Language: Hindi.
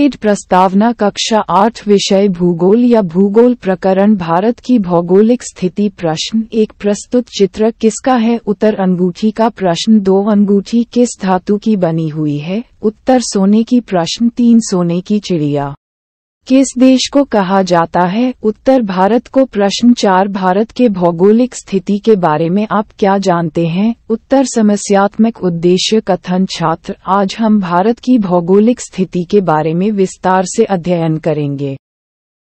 एड प्रस्तावना कक्षा आठ विषय भूगोल या भूगोल प्रकरण भारत की भौगोलिक स्थिति प्रश्न एक प्रस्तुत चित्र किसका है उत्तर अंगूठी का प्रश्न दो अंगूठी किस धातु की बनी हुई है उत्तर सोने की प्रश्न तीन सोने की चिड़िया किस देश को कहा जाता है उत्तर भारत को प्रश्न चार भारत के भौगोलिक स्थिति के बारे में आप क्या जानते हैं उत्तर समस्यात्मक उद्देश्य कथन छात्र आज हम भारत की भौगोलिक स्थिति के बारे में विस्तार से अध्ययन करेंगे